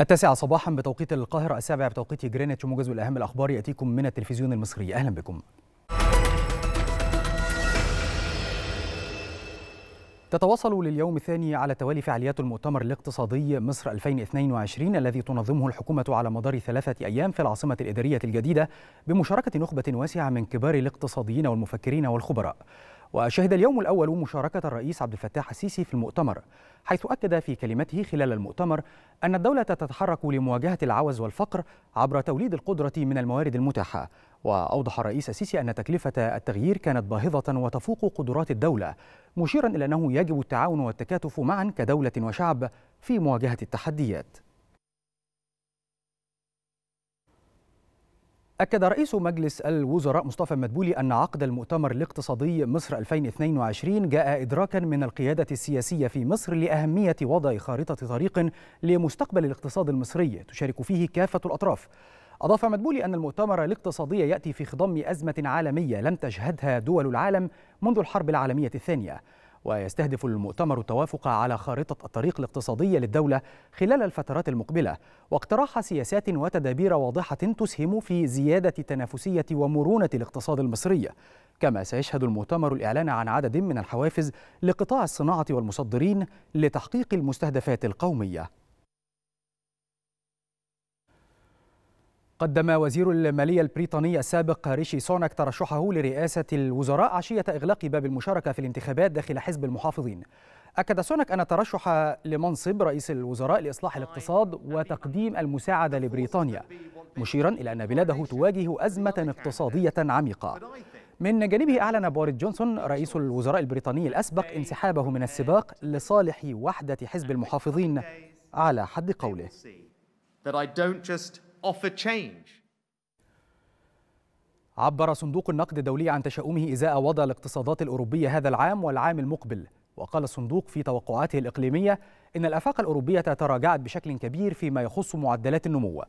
التاسعة صباحا بتوقيت القاهرة السابعة بتوقيت جرينتش موجز والأهم الأخبار يأتيكم من التلفزيون المصري أهلا بكم تتواصل لليوم الثاني على التوالي فعاليات المؤتمر الاقتصادي مصر 2022 الذي تنظمه الحكومة على مدار ثلاثة أيام في العاصمة الإدارية الجديدة بمشاركة نخبة واسعة من كبار الاقتصاديين والمفكرين والخبراء وشهد اليوم الأول مشاركة الرئيس عبد الفتاح السيسي في المؤتمر حيث أكد في كلمته خلال المؤتمر أن الدولة تتحرك لمواجهة العوز والفقر عبر توليد القدرة من الموارد المتاحة وأوضح الرئيس السيسي أن تكلفة التغيير كانت باهظة وتفوق قدرات الدولة مشيرا إلى أنه يجب التعاون والتكاتف معا كدولة وشعب في مواجهة التحديات أكد رئيس مجلس الوزراء مصطفى مدبولي أن عقد المؤتمر الاقتصادي مصر 2022 جاء إدراكا من القيادة السياسية في مصر لأهمية وضع خارطة طريق لمستقبل الاقتصاد المصري تشارك فيه كافة الأطراف أضاف مدبولي أن المؤتمر الاقتصادي يأتي في خضم أزمة عالمية لم تشهدها دول العالم منذ الحرب العالمية الثانية ويستهدف المؤتمر التوافق على خارطة الطريق الاقتصادية للدولة خلال الفترات المقبلة واقتراح سياسات وتدابير واضحة تسهم في زيادة تنافسية ومرونة الاقتصاد المصري كما سيشهد المؤتمر الإعلان عن عدد من الحوافز لقطاع الصناعة والمصدرين لتحقيق المستهدفات القومية قدم وزير المالية البريطاني السابق ريشي سونك ترشحه لرئاسة الوزراء عشية إغلاق باب المشاركة في الانتخابات داخل حزب المحافظين أكد سونك أن ترشح لمنصب رئيس الوزراء لإصلاح الاقتصاد وتقديم المساعدة لبريطانيا مشيرا إلى أن بلاده تواجه أزمة اقتصادية عميقة من جانبه أعلن بوريس جونسون رئيس الوزراء البريطاني الأسبق انسحابه من السباق لصالح وحدة حزب المحافظين على حد قوله a change. عبر صندوق النقد الدولي عن تشاؤمه إزاء وضع الاقتصادات الأوروبية هذا العام والعام المقبل وقال الصندوق في توقعاته الإقليمية إن الآفاق الأوروبية تراجعت بشكل كبير فيما يخص معدلات النمو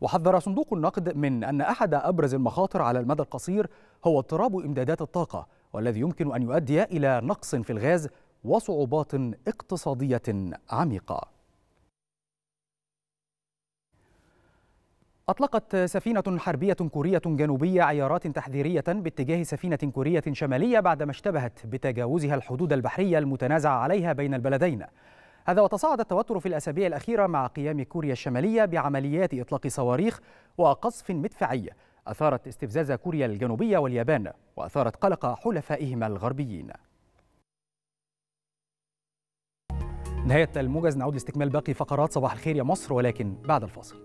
وحذر صندوق النقد من أن أحد أبرز المخاطر على المدى القصير هو اضطراب إمدادات الطاقة والذي يمكن أن يؤدي إلى نقص في الغاز وصعوبات اقتصادية عميقة أطلقت سفينة حربية كورية جنوبية عيارات تحذيرية باتجاه سفينة كورية شمالية بعدما اشتبهت بتجاوزها الحدود البحرية المتنازع عليها بين البلدين. هذا وتصاعد التوتر في الأسابيع الأخيرة مع قيام كوريا الشمالية بعمليات إطلاق صواريخ وقصف مدفعي أثارت استفزاز كوريا الجنوبية واليابان وأثارت قلق حلفائهما الغربيين. نهاية الموجز نعود لاستكمال باقي فقرات صباح الخير يا مصر ولكن بعد الفاصل.